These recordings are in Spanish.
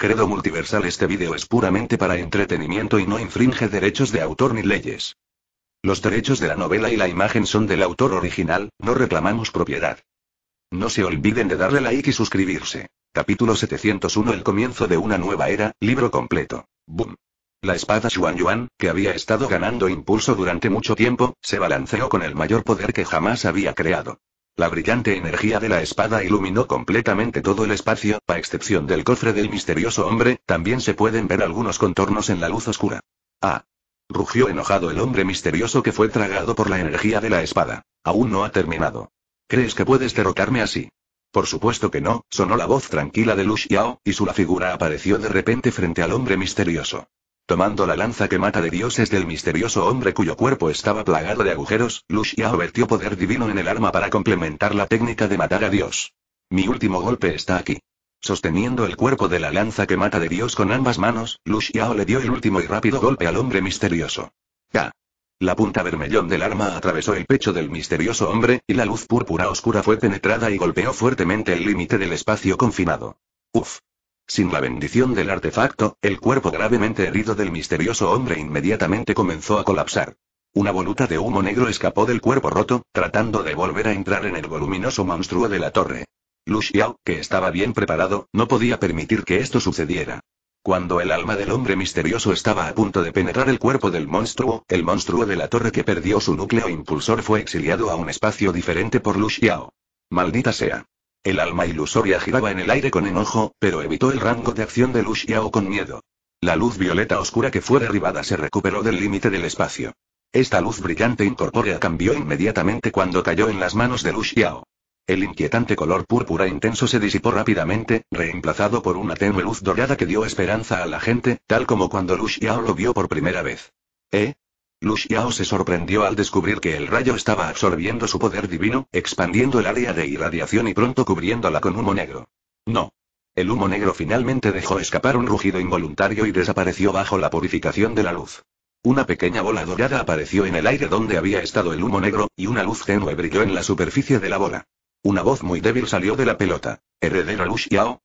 Credo Multiversal Este vídeo es puramente para entretenimiento y no infringe derechos de autor ni leyes. Los derechos de la novela y la imagen son del autor original, no reclamamos propiedad. No se olviden de darle like y suscribirse. Capítulo 701 El comienzo de una nueva era, libro completo. Boom. La espada Xuan Yuan, que había estado ganando impulso durante mucho tiempo, se balanceó con el mayor poder que jamás había creado. La brillante energía de la espada iluminó completamente todo el espacio, a excepción del cofre del misterioso hombre, también se pueden ver algunos contornos en la luz oscura. Ah. Rugió enojado el hombre misterioso que fue tragado por la energía de la espada. Aún no ha terminado. ¿Crees que puedes derrotarme así? Por supuesto que no, sonó la voz tranquila de Lu Xiao, y su la figura apareció de repente frente al hombre misterioso. Tomando la lanza que mata de dioses del misterioso hombre cuyo cuerpo estaba plagado de agujeros, Lu Xiao vertió poder divino en el arma para complementar la técnica de matar a Dios. Mi último golpe está aquí. Sosteniendo el cuerpo de la lanza que mata de Dios con ambas manos, Lu Xiao le dio el último y rápido golpe al hombre misterioso. ¡Ka! La punta vermellón del arma atravesó el pecho del misterioso hombre, y la luz púrpura oscura fue penetrada y golpeó fuertemente el límite del espacio confinado. Uf. Sin la bendición del artefacto, el cuerpo gravemente herido del misterioso hombre inmediatamente comenzó a colapsar. Una voluta de humo negro escapó del cuerpo roto, tratando de volver a entrar en el voluminoso monstruo de la torre. Lu Xiao, que estaba bien preparado, no podía permitir que esto sucediera. Cuando el alma del hombre misterioso estaba a punto de penetrar el cuerpo del monstruo, el monstruo de la torre que perdió su núcleo impulsor fue exiliado a un espacio diferente por Lu Xiao. Maldita sea. El alma ilusoria giraba en el aire con enojo, pero evitó el rango de acción de Lu Xiao con miedo. La luz violeta oscura que fue derribada se recuperó del límite del espacio. Esta luz brillante incorpórea cambió inmediatamente cuando cayó en las manos de Lu Xiao. El inquietante color púrpura intenso se disipó rápidamente, reemplazado por una tenue luz dorada que dio esperanza a la gente, tal como cuando Lu Xiao lo vio por primera vez. ¿Eh? Lu se sorprendió al descubrir que el rayo estaba absorbiendo su poder divino, expandiendo el área de irradiación y pronto cubriéndola con humo negro. No. El humo negro finalmente dejó escapar un rugido involuntario y desapareció bajo la purificación de la luz. Una pequeña bola dorada apareció en el aire donde había estado el humo negro, y una luz tenue brilló en la superficie de la bola. Una voz muy débil salió de la pelota. Heredero Lu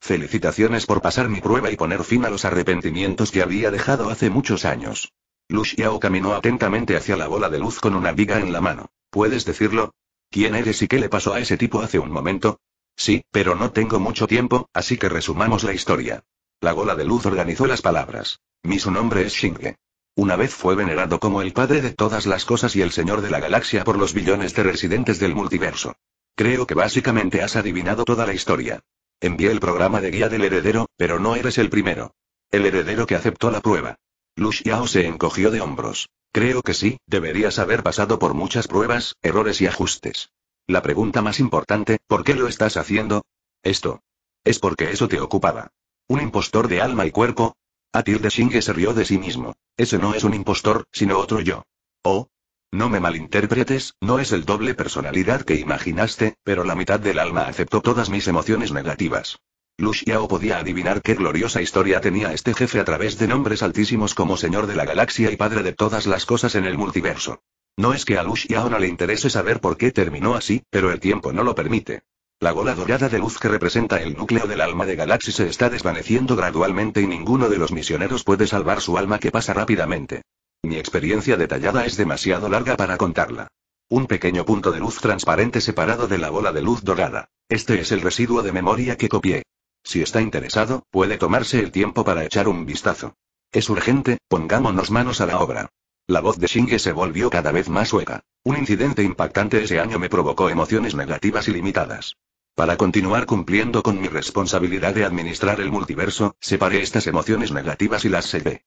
felicitaciones por pasar mi prueba y poner fin a los arrepentimientos que había dejado hace muchos años. Lu Xiao caminó atentamente hacia la bola de luz con una viga en la mano. ¿Puedes decirlo? ¿Quién eres y qué le pasó a ese tipo hace un momento? Sí, pero no tengo mucho tiempo, así que resumamos la historia. La bola de luz organizó las palabras. Mi su nombre es Shinge. Una vez fue venerado como el padre de todas las cosas y el señor de la galaxia por los billones de residentes del multiverso. Creo que básicamente has adivinado toda la historia. Envié el programa de guía del heredero, pero no eres el primero. El heredero que aceptó la prueba. Lu Xiao se encogió de hombros. Creo que sí, deberías haber pasado por muchas pruebas, errores y ajustes. La pregunta más importante, ¿por qué lo estás haciendo? Esto. Es porque eso te ocupaba. ¿Un impostor de alma y cuerpo? de Xing se rió de sí mismo. Ese no es un impostor, sino otro yo. Oh. No me malinterpretes, no es el doble personalidad que imaginaste, pero la mitad del alma aceptó todas mis emociones negativas. Lu Xiao podía adivinar qué gloriosa historia tenía este jefe a través de nombres altísimos como Señor de la Galaxia y Padre de todas las cosas en el multiverso. No es que a Lu Xiao no le interese saber por qué terminó así, pero el tiempo no lo permite. La bola dorada de luz que representa el núcleo del alma de Galaxy se está desvaneciendo gradualmente y ninguno de los misioneros puede salvar su alma que pasa rápidamente. Mi experiencia detallada es demasiado larga para contarla. Un pequeño punto de luz transparente separado de la bola de luz dorada. Este es el residuo de memoria que copié. Si está interesado, puede tomarse el tiempo para echar un vistazo. Es urgente, pongámonos manos a la obra. La voz de Shinge se volvió cada vez más hueca. Un incidente impactante ese año me provocó emociones negativas ilimitadas. Para continuar cumpliendo con mi responsabilidad de administrar el multiverso, separé estas emociones negativas y las sellé.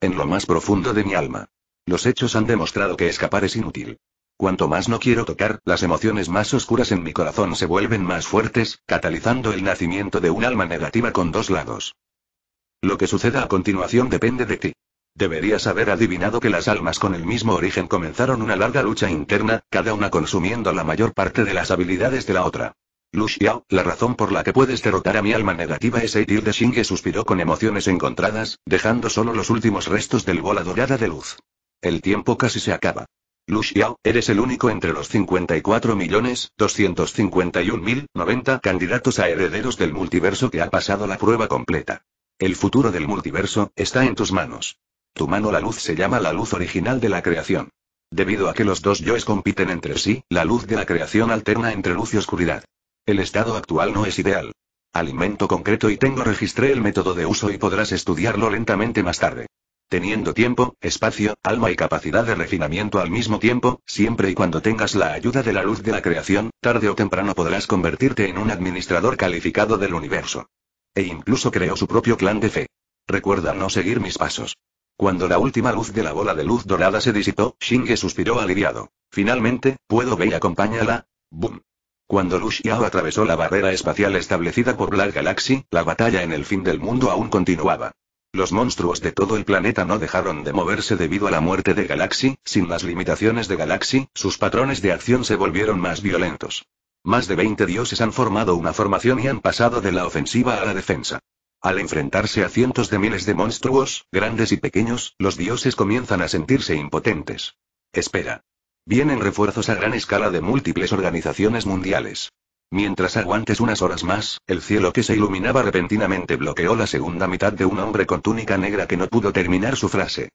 En lo más profundo de mi alma. Los hechos han demostrado que escapar es inútil. Cuanto más no quiero tocar, las emociones más oscuras en mi corazón se vuelven más fuertes, catalizando el nacimiento de un alma negativa con dos lados. Lo que suceda a continuación depende de ti. Deberías haber adivinado que las almas con el mismo origen comenzaron una larga lucha interna, cada una consumiendo la mayor parte de las habilidades de la otra. Lu Xiao, la razón por la que puedes derrotar a mi alma negativa es Eitil de que suspiró con emociones encontradas, dejando solo los últimos restos del bola dorada de luz. El tiempo casi se acaba. Lu Xiao, eres el único entre los 54.251.090 candidatos a herederos del multiverso que ha pasado la prueba completa. El futuro del multiverso está en tus manos. Tu mano la luz se llama la luz original de la creación. Debido a que los dos yoes compiten entre sí, la luz de la creación alterna entre luz y oscuridad. El estado actual no es ideal. Alimento concreto y tengo registré el método de uso y podrás estudiarlo lentamente más tarde. Teniendo tiempo, espacio, alma y capacidad de refinamiento al mismo tiempo, siempre y cuando tengas la ayuda de la luz de la creación, tarde o temprano podrás convertirte en un administrador calificado del universo. E incluso creó su propio clan de fe. Recuerda no seguir mis pasos. Cuando la última luz de la bola de luz dorada se disipó, Shinge suspiró aliviado. Finalmente, puedo ver y acompañarla. ¡Bum! Cuando Lu Xiao atravesó la barrera espacial establecida por Black Galaxy, la batalla en el fin del mundo aún continuaba. Los monstruos de todo el planeta no dejaron de moverse debido a la muerte de Galaxy, sin las limitaciones de Galaxy, sus patrones de acción se volvieron más violentos. Más de 20 dioses han formado una formación y han pasado de la ofensiva a la defensa. Al enfrentarse a cientos de miles de monstruos, grandes y pequeños, los dioses comienzan a sentirse impotentes. Espera. Vienen refuerzos a gran escala de múltiples organizaciones mundiales. Mientras aguantes unas horas más, el cielo que se iluminaba repentinamente bloqueó la segunda mitad de un hombre con túnica negra que no pudo terminar su frase.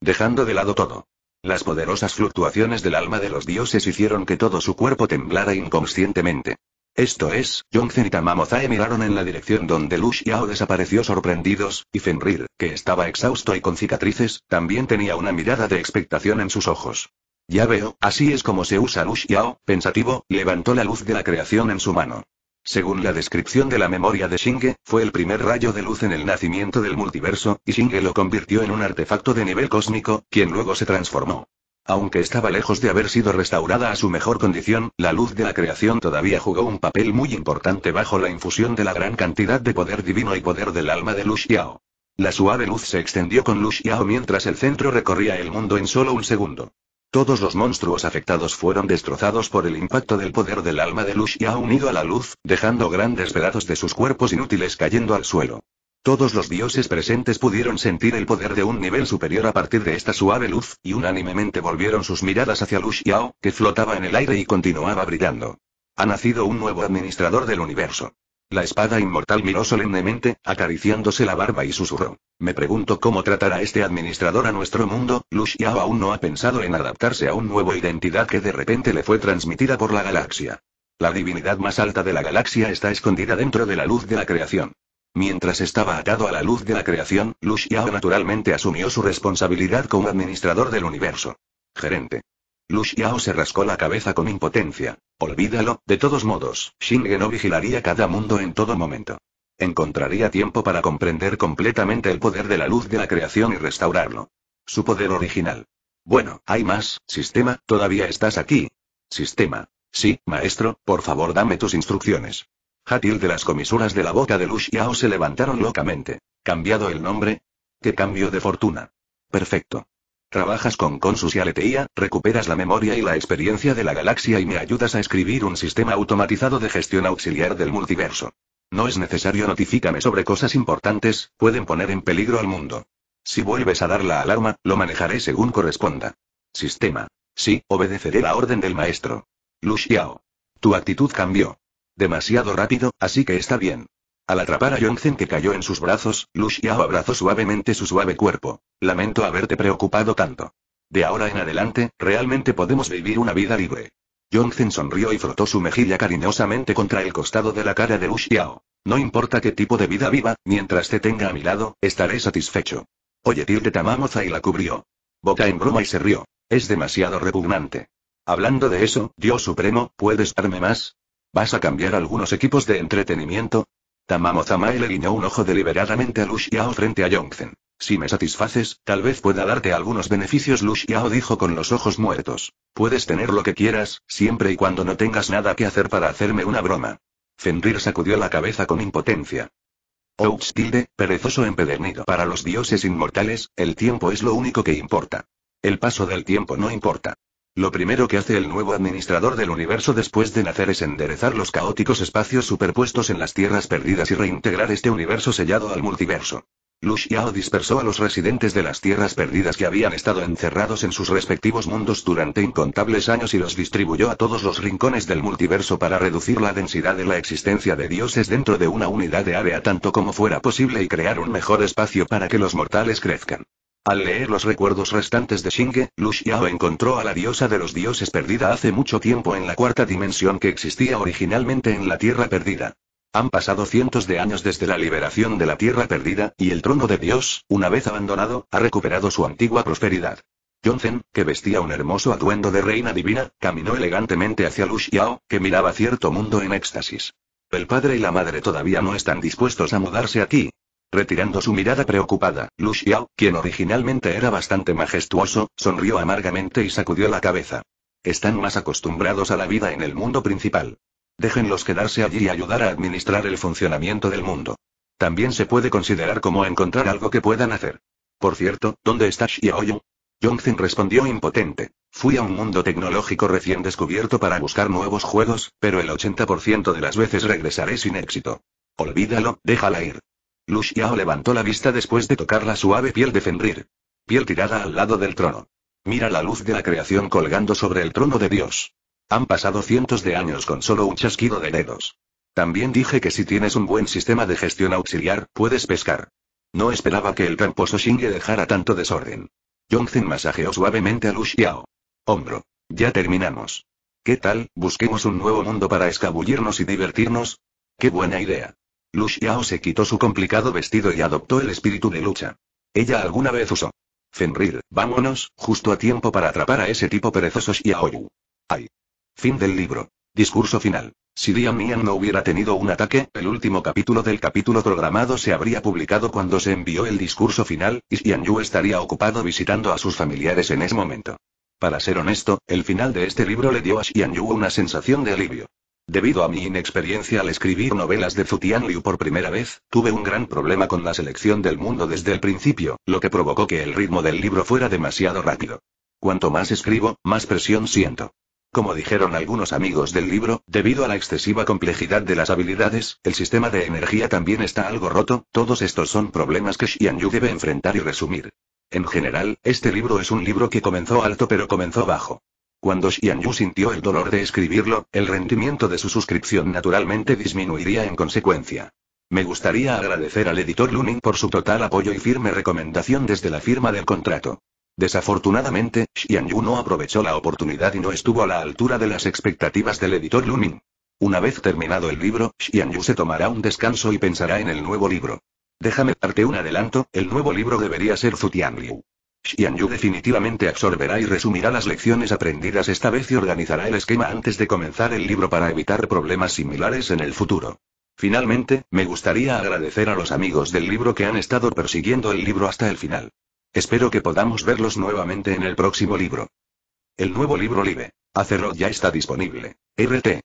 Dejando de lado todo. Las poderosas fluctuaciones del alma de los dioses hicieron que todo su cuerpo temblara inconscientemente. Esto es, Yongzen y Tamamozae miraron en la dirección donde Lush Yao desapareció sorprendidos, y Fenrir, que estaba exhausto y con cicatrices, también tenía una mirada de expectación en sus ojos. Ya veo, así es como se usa Lu Xiao, pensativo, levantó la luz de la creación en su mano. Según la descripción de la memoria de Shinge, fue el primer rayo de luz en el nacimiento del multiverso, y Shinge lo convirtió en un artefacto de nivel cósmico, quien luego se transformó. Aunque estaba lejos de haber sido restaurada a su mejor condición, la luz de la creación todavía jugó un papel muy importante bajo la infusión de la gran cantidad de poder divino y poder del alma de Lu Xiao. La suave luz se extendió con Lu Xiao mientras el centro recorría el mundo en solo un segundo. Todos los monstruos afectados fueron destrozados por el impacto del poder del alma de Yao unido a la luz, dejando grandes pedazos de sus cuerpos inútiles cayendo al suelo. Todos los dioses presentes pudieron sentir el poder de un nivel superior a partir de esta suave luz, y unánimemente volvieron sus miradas hacia Lu Xiao, que flotaba en el aire y continuaba brillando. Ha nacido un nuevo administrador del universo. La espada inmortal miró solemnemente, acariciándose la barba y susurró. Me pregunto cómo tratará este administrador a nuestro mundo, Lu Xiao aún no ha pensado en adaptarse a una nuevo identidad que de repente le fue transmitida por la galaxia. La divinidad más alta de la galaxia está escondida dentro de la luz de la creación. Mientras estaba atado a la luz de la creación, Lu naturalmente asumió su responsabilidad como administrador del universo. Gerente. Lu se rascó la cabeza con impotencia. Olvídalo, de todos modos, Shinge no vigilaría cada mundo en todo momento. Encontraría tiempo para comprender completamente el poder de la luz de la creación y restaurarlo. Su poder original. Bueno, hay más, sistema, todavía estás aquí. Sistema. Sí, maestro, por favor dame tus instrucciones. Hatil de las comisuras de la boca de Lu Xiao se levantaron locamente. ¿Cambiado el nombre? ¿Qué cambio de fortuna? Perfecto. Trabajas con Consus y recuperas la memoria y la experiencia de la galaxia y me ayudas a escribir un sistema automatizado de gestión auxiliar del multiverso. No es necesario notifícame sobre cosas importantes, pueden poner en peligro al mundo. Si vuelves a dar la alarma, lo manejaré según corresponda. Sistema. Sí, obedeceré la orden del maestro. Lu Xiao. Tu actitud cambió. Demasiado rápido, así que está bien. Al atrapar a Yongzhen que cayó en sus brazos, Lu Xiao abrazó suavemente su suave cuerpo. Lamento haberte preocupado tanto. De ahora en adelante, realmente podemos vivir una vida libre. Yongzhen sonrió y frotó su mejilla cariñosamente contra el costado de la cara de Lu Xiao. No importa qué tipo de vida viva, mientras te tenga a mi lado, estaré satisfecho. Oye, tilde Tamamoza y la cubrió. Boca en broma y se rió. Es demasiado repugnante. Hablando de eso, Dios Supremo, ¿puedes darme más? ¿Vas a cambiar algunos equipos de entretenimiento? Tamamo le guiñó un ojo deliberadamente a Lu frente a Yongzen. Si me satisfaces, tal vez pueda darte algunos beneficios, Lu dijo con los ojos muertos. Puedes tener lo que quieras, siempre y cuando no tengas nada que hacer para hacerme una broma. Fenrir sacudió la cabeza con impotencia. Ouch perezoso empedernido. Para los dioses inmortales, el tiempo es lo único que importa. El paso del tiempo no importa. Lo primero que hace el nuevo administrador del universo después de nacer es enderezar los caóticos espacios superpuestos en las tierras perdidas y reintegrar este universo sellado al multiverso. Lu Xiao dispersó a los residentes de las tierras perdidas que habían estado encerrados en sus respectivos mundos durante incontables años y los distribuyó a todos los rincones del multiverso para reducir la densidad de la existencia de dioses dentro de una unidad de área tanto como fuera posible y crear un mejor espacio para que los mortales crezcan. Al leer los recuerdos restantes de Shinge, Lu Xiao encontró a la diosa de los dioses perdida hace mucho tiempo en la cuarta dimensión que existía originalmente en la Tierra Perdida. Han pasado cientos de años desde la liberación de la Tierra Perdida, y el trono de Dios, una vez abandonado, ha recuperado su antigua prosperidad. Johnson, que vestía un hermoso atuendo de reina divina, caminó elegantemente hacia Lu Xiao, que miraba cierto mundo en éxtasis. El padre y la madre todavía no están dispuestos a mudarse aquí, Retirando su mirada preocupada, Lu Xiao, quien originalmente era bastante majestuoso, sonrió amargamente y sacudió la cabeza. Están más acostumbrados a la vida en el mundo principal. Déjenlos quedarse allí y ayudar a administrar el funcionamiento del mundo. También se puede considerar como encontrar algo que puedan hacer. Por cierto, ¿dónde está Xiaoyu? Yongzhen respondió impotente. Fui a un mundo tecnológico recién descubierto para buscar nuevos juegos, pero el 80% de las veces regresaré sin éxito. Olvídalo, déjala ir. Lu levantó la vista después de tocar la suave piel de Fenrir. Piel tirada al lado del trono. Mira la luz de la creación colgando sobre el trono de Dios. Han pasado cientos de años con solo un chasquido de dedos. También dije que si tienes un buen sistema de gestión auxiliar, puedes pescar. No esperaba que el tramposo Shinge dejara tanto desorden. Yongzhen masajeó suavemente a Lu Hombro. Ya terminamos. ¿Qué tal, busquemos un nuevo mundo para escabullirnos y divertirnos? ¡Qué buena idea! Lu Xiao se quitó su complicado vestido y adoptó el espíritu de lucha. Ella alguna vez usó. Fenrir, vámonos, justo a tiempo para atrapar a ese tipo perezoso y Ay. Fin del libro. Discurso final. Si Dian no hubiera tenido un ataque, el último capítulo del capítulo programado se habría publicado cuando se envió el discurso final, y Xian Yu estaría ocupado visitando a sus familiares en ese momento. Para ser honesto, el final de este libro le dio a Xian Yu una sensación de alivio. Debido a mi inexperiencia al escribir novelas de Zutian Liu por primera vez, tuve un gran problema con la selección del mundo desde el principio, lo que provocó que el ritmo del libro fuera demasiado rápido. Cuanto más escribo, más presión siento. Como dijeron algunos amigos del libro, debido a la excesiva complejidad de las habilidades, el sistema de energía también está algo roto, todos estos son problemas que Xian Yu debe enfrentar y resumir. En general, este libro es un libro que comenzó alto pero comenzó bajo. Cuando Xian Yu sintió el dolor de escribirlo, el rendimiento de su suscripción naturalmente disminuiría en consecuencia. Me gustaría agradecer al editor Luning por su total apoyo y firme recomendación desde la firma del contrato. Desafortunadamente, Xian Yu no aprovechó la oportunidad y no estuvo a la altura de las expectativas del editor Luning. Una vez terminado el libro, Xian Yu se tomará un descanso y pensará en el nuevo libro. Déjame darte un adelanto, el nuevo libro debería ser Zutian Liu. Xian Yu definitivamente absorberá y resumirá las lecciones aprendidas esta vez y organizará el esquema antes de comenzar el libro para evitar problemas similares en el futuro. Finalmente, me gustaría agradecer a los amigos del libro que han estado persiguiendo el libro hasta el final. Espero que podamos verlos nuevamente en el próximo libro. El nuevo libro Live. Hacerlo ya está disponible. RT.